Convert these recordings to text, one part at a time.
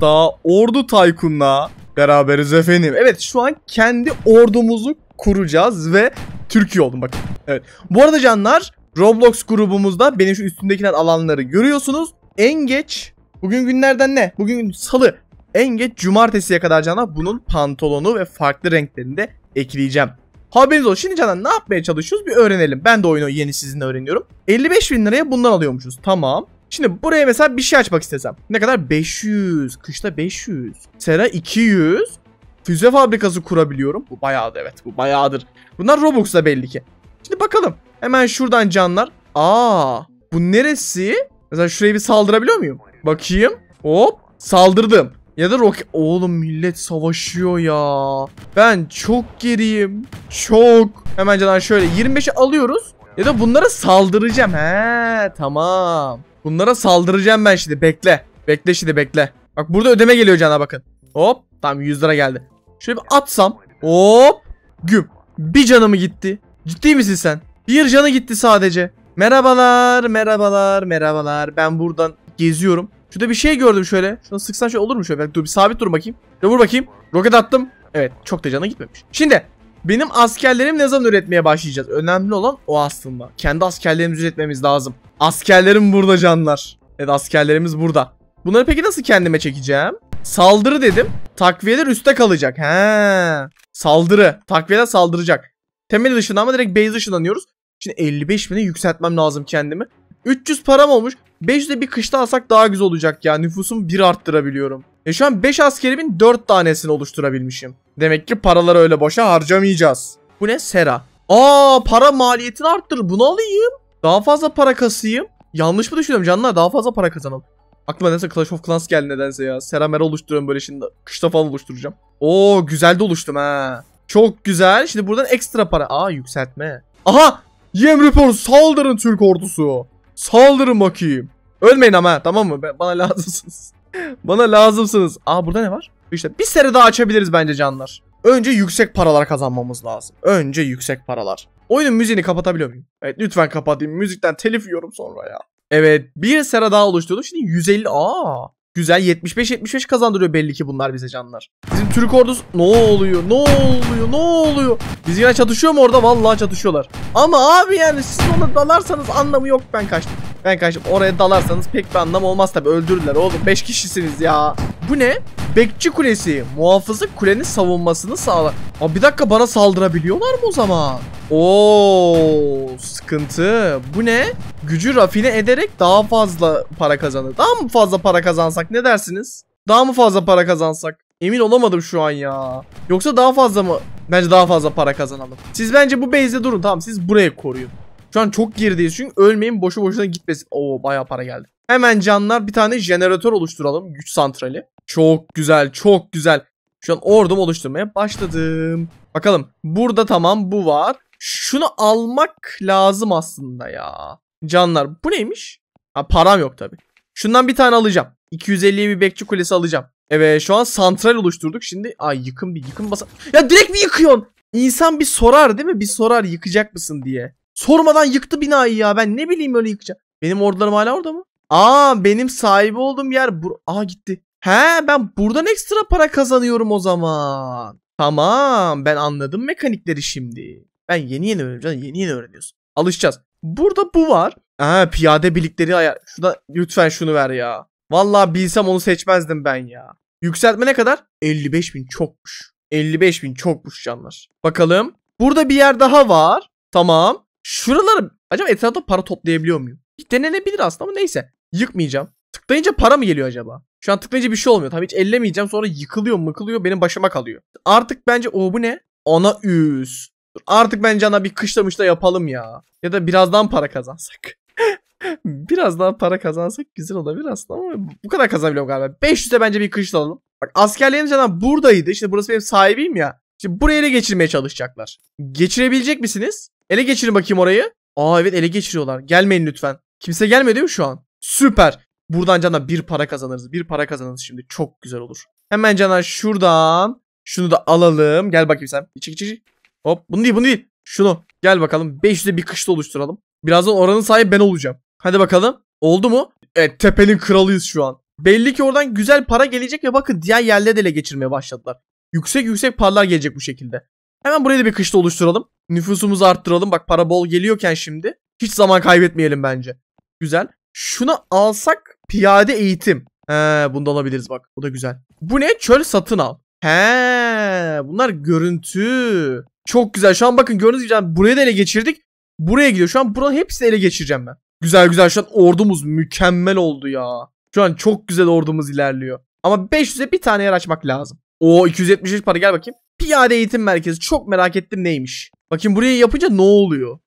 Hatta ordu Taykun'la beraberiz efendim. Evet şu an kendi ordumuzu kuracağız ve Türkiye oldum bakın. Evet. Bu arada canlar Roblox grubumuzda benim şu üstündekiler alanları görüyorsunuz. En geç bugün günlerden ne? Bugün salı. En geç cumartesiye kadar canlar bunun pantolonu ve farklı renklerinde ekleyeceğim. Haberiniz olsun. Şimdi canlar ne yapmaya çalışıyoruz bir öğrenelim. Ben de oyunu yeni sizinle öğreniyorum. 55 bin liraya bundan alıyormuşuz. Tamam. Şimdi buraya mesela bir şey açmak istesem. Ne kadar? 500. Kışta 500. Sera 200. Füze fabrikası kurabiliyorum. Bu bayağı evet. Bu bayağıdır. Bunlar Robux'da belli ki. Şimdi bakalım. Hemen şuradan canlar. Aa, bu neresi? Mesela şuraya bir saldırabiliyor muyum? Bakayım. Hop. Saldırdım. Ya da roket... Oğlum millet savaşıyor ya. Ben çok geriyim. Çok. Hemen canlar şöyle 25'i alıyoruz. Ya da bunlara saldıracağım. He tamam. Bunlara saldıracağım ben şimdi. Bekle. Bekle şimdi bekle. Bak burada ödeme geliyor cana bakın. Hop. Tamam 100 lira geldi. Şöyle bir atsam. Hop. Güm. Bir canımı gitti. Ciddi misin sen? Bir canı gitti sadece. Merhabalar, merhabalar, merhabalar. Ben buradan geziyorum. Şurada bir şey gördüm şöyle. Şuna sıksan şey olur mu şöyle? Dur bir sabit dur bakayım. Dur vur bakayım. Roket attım. Evet çok da cana gitmemiş. Şimdi benim askerlerim ne zaman üretmeye başlayacağız? Önemli olan o aslında. Kendi askerlerimizi üretmemiz lazım. Askerlerim burada canlar. Evet askerlerimiz burada. Bunları peki nasıl kendime çekeceğim? Saldırı dedim. Takviyeler üstte kalacak. He. Saldırı. Takviyeler saldıracak. Temel ışınlanma ama direkt base ışınlanıyoruz. Şimdi 55 bini yükseltmem lazım kendimi. 300 param olmuş. 500'e bir kışta alsak daha güzel olacak ya. Nüfusumu bir arttırabiliyorum. E şu an 5 askerimin 4 tanesini oluşturabilmişim. Demek ki paraları öyle boşa harcamayacağız. Bu ne? Sera. Aa para maliyetini arttır. Bunu alayım. Daha fazla para kasayım. Yanlış mı düşünüyorum canlar? Daha fazla para kazanalım. Aklıma nedense Clash of Clans geldi nedense ya. Seramera oluşturuyorum böyle şimdi. Kışta falan oluşturacağım. Oo güzel de oluştum ha. Çok güzel. Şimdi buradan ekstra para. Aa yükseltme. Aha! Yem report saldırın Türk ordusu. Saldırın bakayım. Ölmeyin ama tamam mı? Ben, bana lazımsınız. Bana lazımsınız. Aa burada ne var? İşte bir seri daha açabiliriz bence canlar. Önce yüksek paralar kazanmamız lazım. Önce yüksek paralar. Oyunun müziğini kapatabiliyor muyum? Evet lütfen kapatayım. Müzikten telif yiyorum sonra ya. Evet bir sera daha oluşturduk. Şimdi 150 aa güzel 75-75 kazandırıyor belli ki bunlar bize canlar. Bizim Türk ordusu ne oluyor ne oluyor ne oluyor? Biz yine çatışıyor mu orada? Vallahi çatışıyorlar. Ama abi yani siz onu dalarsanız anlamı yok ben kaçtım. Ben kardeşim oraya dalarsanız pek bir anlam olmaz tabi öldürdüler oğlum 5 kişisiniz ya. Bu ne? Bekçi kulesi muhafızı kulenin savunmasını sağlar. Aa, bir dakika bana saldırabiliyorlar mı o zaman? Ooo sıkıntı. Bu ne? Gücü rafine ederek daha fazla para kazanır. Daha mı fazla para kazansak ne dersiniz? Daha mı fazla para kazansak? Emin olamadım şu an ya. Yoksa daha fazla mı? Bence daha fazla para kazanalım. Siz bence bu base'de durun. Tamam siz buraya koruyun. Şu an çok gerideyiz çünkü ölmeyin boşu boşuna gitmesin. Oo baya para geldi. Hemen canlar bir tane jeneratör oluşturalım. Güç santrali. Çok güzel çok güzel. Şu an ordum oluşturmaya başladım. Bakalım burada tamam bu var. Şunu almak lazım aslında ya. Canlar bu neymiş? Ha, param yok tabi. Şundan bir tane alacağım. 250'ye bir bekçi kulesi alacağım. Evet şu an santral oluşturduk. Şimdi ay yıkım bir yıkım basa. Ya direkt mi yıkıyorsun? İnsan bir sorar değil mi? Bir sorar yıkacak mısın diye. Sormadan yıktı binayı ya. Ben ne bileyim öyle yıkacağım. Benim ordularım hala orada mı? Aa benim sahibi olduğum yer. Bur Aa gitti. He ben buradan ekstra para kazanıyorum o zaman. Tamam ben anladım mekanikleri şimdi. Ben yeni yeni öğreneceğim. Yeni yeni öğreniyorsun. Alışacağız. Burada bu var. Ha piyade birlikleri ayar. Şurada lütfen şunu ver ya. Vallahi bilsem onu seçmezdim ben ya. Yükseltme ne kadar? 55 bin çokmuş. 55 bin çokmuş canlar. Bakalım. Burada bir yer daha var. Tamam. Şuraları acaba etrafta para toplayabiliyor muyum? Hiç denenebilir aslında ama neyse. Yıkmayacağım. Tıklayınca para mı geliyor acaba? Şu an tıklayınca bir şey olmuyor. Tabii hiç ellemeyeceğim. Sonra yıkılıyor mıkılıyor benim başıma kalıyor. Artık bence o bu ne? Ona üz. Artık bence ana bir kışlamış da yapalım ya. Ya da birazdan para kazansak. biraz daha para kazansak güzel olabilir aslında ama bu kadar kazanabiliyorum galiba. 500'e bence bir kışla alalım. Bak askerlerimiz zaten buradaydı. Şimdi burası benim sahibiyim ya. Şimdi buraya geçirmeye çalışacaklar. Geçirebilecek misiniz? Ele geçirin bakayım orayı. Aa evet ele geçiriyorlar. Gelmeyin lütfen. Kimse gelmedi mi şu an? Süper. Buradan Canan bir para kazanırız. Bir para kazanırız şimdi. Çok güzel olur. Hemen Canan şuradan. Şunu da alalım. Gel bakayım sen. İçik içik. Hop. Bunu değil bunu değil. Şunu. Gel bakalım. 500'e bir kışla oluşturalım. Birazdan oranın sahibi ben olacağım. Hadi bakalım. Oldu mu? Evet tepenin kralıyız şu an. Belli ki oradan güzel para gelecek ve bakın diğer yerlerde de ele geçirmeye başladılar. Yüksek yüksek paralar gelecek bu şekilde. Hemen buraya da bir kışla oluşturalım. Nüfusumuzu arttıralım. Bak para bol geliyorken şimdi. Hiç zaman kaybetmeyelim bence. Güzel. Şunu alsak piyade eğitim. He bunda alabiliriz bak. Bu da güzel. Bu ne? Çöl satın al. He bunlar görüntü. Çok güzel. Şu an bakın gördüğünüz gibi buraya da ele geçirdik. Buraya gidiyor. Şu an buranın hepsini ele geçireceğim ben. Güzel güzel şu an ordumuz mükemmel oldu ya. Şu an çok güzel ordumuz ilerliyor. Ama 500'e bir tane yer açmak lazım. O 273 para gel bakayım. Piyade eğitim merkezi. Çok merak ettim neymiş. Bakın burayı yapınca ne oluyor?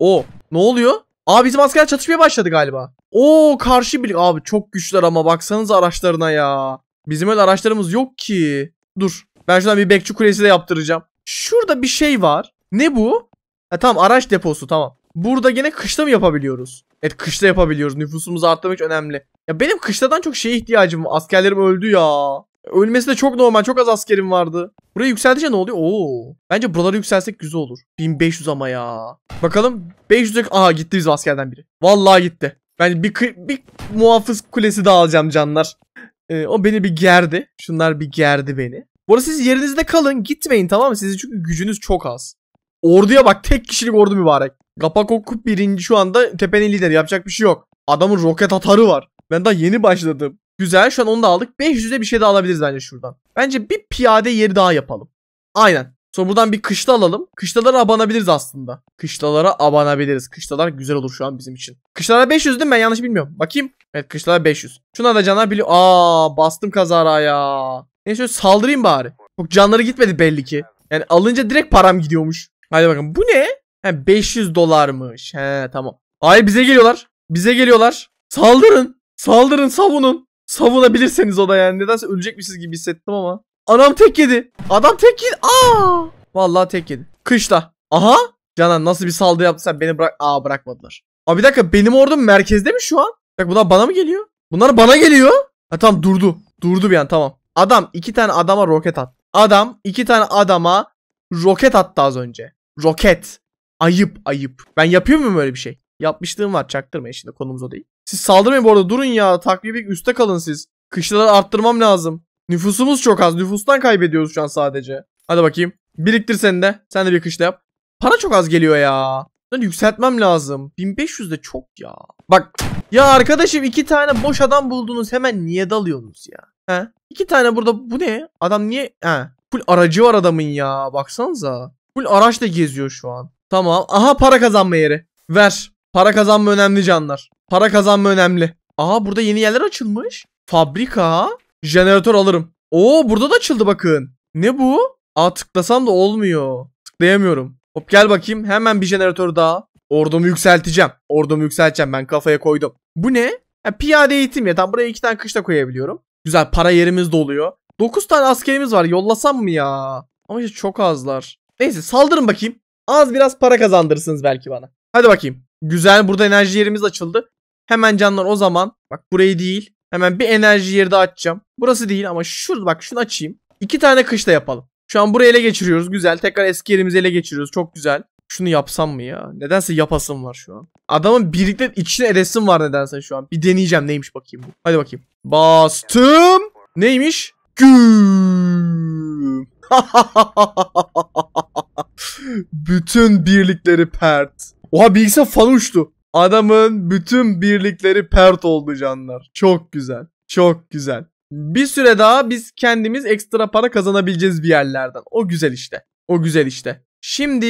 O. Ne oluyor? Aa bizim askerler çatışmaya başladı galiba. O karşı bir Abi çok güçler ama baksanız araçlarına ya. Bizim öyle araçlarımız yok ki. Dur. Ben şuradan bir bekçi kulesi de yaptıracağım. Şurada bir şey var. Ne bu? Ha tamam araç deposu tamam. Burada gene kışta mı yapabiliyoruz? Evet kışta yapabiliyoruz. Nüfusumuzu arttırmak önemli. Ya benim kışladan çok şeye ihtiyacım var. Askerlerim öldü ya. Ölmesi de çok normal. Çok az askerim vardı. Burayı yükseldikçe ne oluyor? Oo. Bence buraları yükselsek güzel olur. 1500 ama ya. Bakalım 500 Aha gitti biz askerden biri. Vallahi gitti. Ben bir, bir muhafız kulesi daha alacağım canlar. Ee, o beni bir gerdi. Şunlar bir gerdi beni. Bu arada siz yerinizde kalın. Gitmeyin tamam mı? Sizin çünkü gücünüz çok az. Orduya bak. Tek kişilik ordu mübarek. Gapakoku birinci şu anda tepenin lideri. Yapacak bir şey yok. Adamın roket atarı var. Ben daha yeni başladım. Güzel şu an onu da aldık. 500'e bir şey daha alabiliriz bence şuradan. Bence bir piyade yeri daha yapalım. Aynen. Sonra buradan bir kışla alalım. Kışlalara abanabiliriz aslında. Kışlalara abanabiliriz. Kışlalar güzel olur şu an bizim için. Kışlalara 500 değil mi? Ben yanlış bilmiyorum. Bakayım. Evet kışlalara 500. Şuna da canlar biliyor. Aa bastım kazara ya. Neyse saldırayım bari. Çok canları gitmedi belli ki. Yani alınca direkt param gidiyormuş. Haydi bakın bu ne? He 500 dolarmış. He tamam. Ay bize geliyorlar. Bize geliyorlar. Saldırın. Saldırın savunun. Savunabilirseniz o da yani. Nedense ölecekmişiz gibi hissettim ama. Adam tek yedi. Adam tek yedi. Aa! Vallahi tek yedi. Kışla. Aha! Canan nasıl bir saldırı yaptıysan beni bırak. Aa bırakmadılar. Abi bir dakika benim ordum merkezde mi şu an? Bak bunlar bana mı geliyor? Bunlar bana geliyor. Ha tamam durdu. Durdu bir an tamam. Adam iki tane adama roket at. Adam iki tane adama roket attı az önce. Roket. Ayıp ayıp. Ben yapıyor muyum böyle bir şey? Yapmışlığım var çaktırmayın şimdi konumuz o değil. Siz saldırmayın bu arada durun ya. Takviye bir üste kalın siz. Kışlaları arttırmam lazım. Nüfusumuz çok az. Nüfustan kaybediyoruz şu an sadece. Hadi bakayım. Biriktir sen de. Sen de bir kışla yap. Para çok az geliyor ya. Ben yükseltmem lazım. 1500 de çok ya. Bak. Ya arkadaşım iki tane boş adam buldunuz. Hemen niye dalıyorsunuz ya? He? İki tane burada bu ne? Adam niye? He. Full aracı var adamın ya. Baksanıza. Full da geziyor şu an. Tamam. Aha para kazanma yeri. Ver. Para kazanma önemli canlar. Para kazanma önemli. Aa burada yeni yerler açılmış. Fabrika. Jeneratör alırım. Oo burada da açıldı bakın. Ne bu? Aa tıklasam da olmuyor. Tıklayamıyorum. Hop gel bakayım. Hemen bir jeneratör daha. Ordumu yükselteceğim. Ordumu yükselteceğim. Ben kafaya koydum. Bu ne? Ha, piyade eğitim ya. Tam buraya iki tane kışla koyabiliyorum. Güzel para yerimiz doluyor. Dokuz tane askerimiz var. Yollasam mı ya? Ama işte çok azlar. Neyse saldırın bakayım. Az biraz para kazandırırsınız belki bana. Hadi bakayım. Güzel burada enerji yerimiz açıldı. Hemen canlar o zaman bak burayı değil. Hemen bir enerji yeri de açacağım. Burası değil ama şurada bak şunu açayım. İki tane kışla yapalım. Şu an burayı ele geçiriyoruz. Güzel. Tekrar eski yerimizi ele geçiriyoruz. Çok güzel. Şunu yapsam mı ya? Nedense yapasım var şu an. Adamın birlikte içine edesim var nedense şu an. Bir deneyeceğim neymiş bakayım bu. Hadi bakayım. Bastım. Neymiş? Güm. Bütün birlikleri pert. Oha bilgisayar falan uçtu. Adamın bütün birlikleri pert oldu canlar. Çok güzel. Çok güzel. Bir süre daha biz kendimiz ekstra para kazanabileceğiz bir yerlerden. O güzel işte. O güzel işte. Şimdi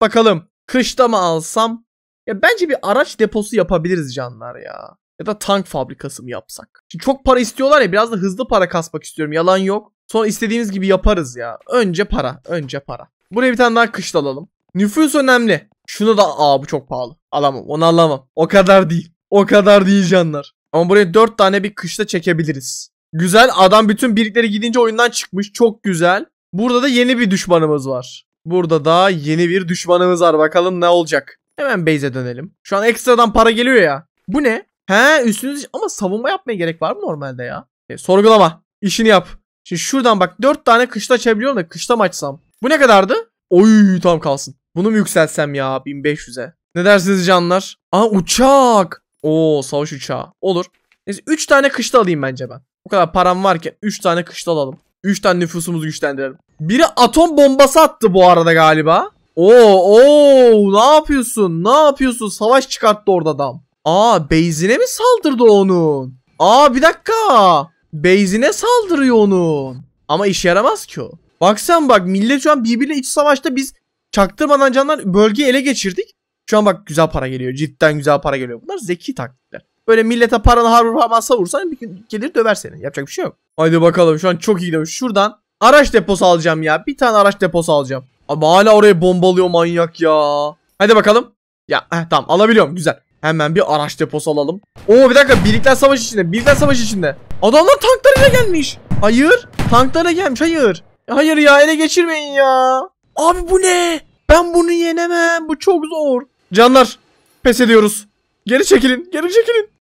bakalım kışta mı alsam? Ya bence bir araç deposu yapabiliriz canlar ya. Ya da tank fabrikası mı yapsak? Şimdi çok para istiyorlar ya biraz da hızlı para kasmak istiyorum. Yalan yok. Sonra istediğimiz gibi yaparız ya. Önce para. Önce para. Buraya bir tane daha kışta alalım. Nüfus önemli. Şunu da aa bu çok pahalı. Alamam onu alamam. O kadar değil. O kadar değil canlar. Ama buraya 4 tane bir kışla çekebiliriz. Güzel adam bütün birlikleri gidince oyundan çıkmış. Çok güzel. Burada da yeni bir düşmanımız var. Burada da yeni bir düşmanımız var. Bakalım ne olacak. Hemen base'e dönelim. Şu an ekstradan para geliyor ya. Bu ne? He üstünüz ama savunma yapmaya gerek var mı normalde ya? E, sorgulama. İşini yap. Şimdi şuradan bak 4 tane kışla açabiliyorum da kışla mı açsam? Bu ne kadardı? Oy tam kalsın. Bunu mu yükseltsem ya 1500'e? Ne dersiniz canlar? Aa uçak. Oo savaş uçağı. Olur. Neyse 3 tane kışta alayım bence ben. Bu kadar param varken 3 tane kışta alalım. 3 tane nüfusumuzu güçlendirelim. Biri atom bombası attı bu arada galiba. Oo, oo ne yapıyorsun? Ne yapıyorsun? Savaş çıkarttı orada adam. Aa Beyzine mi saldırdı onun? Aa bir dakika. Beyzine saldırıyor onun. Ama iş yaramaz ki o. Bak bak millet şu an birbirine iç savaşta biz çaktırmadan canlar bölgeyi ele geçirdik. Şu an bak güzel para geliyor. Cidden güzel para geliyor. Bunlar zeki taktikler. Böyle millete paranı harur harman savursan bir gün gelir döver seni. Yapacak bir şey yok. Haydi bakalım şu an çok iyi gidiyor. Şuradan araç deposu alacağım ya. Bir tane araç deposu alacağım. Ama hala oraya bombalıyor manyak ya. Haydi bakalım. Ya heh, tamam alabiliyorum güzel. Hemen bir araç deposu alalım. Oo bir dakika birlikler savaş içinde. Birlikler savaş içinde. Adamlar tanklarıyla gelmiş. Hayır. Tanklarıyla gelmiş hayır. Hayır ya ele geçirmeyin ya. Abi bu ne? Ben bunu yenemem. Bu çok zor. Canlar pes ediyoruz. Geri çekilin. Geri çekilin.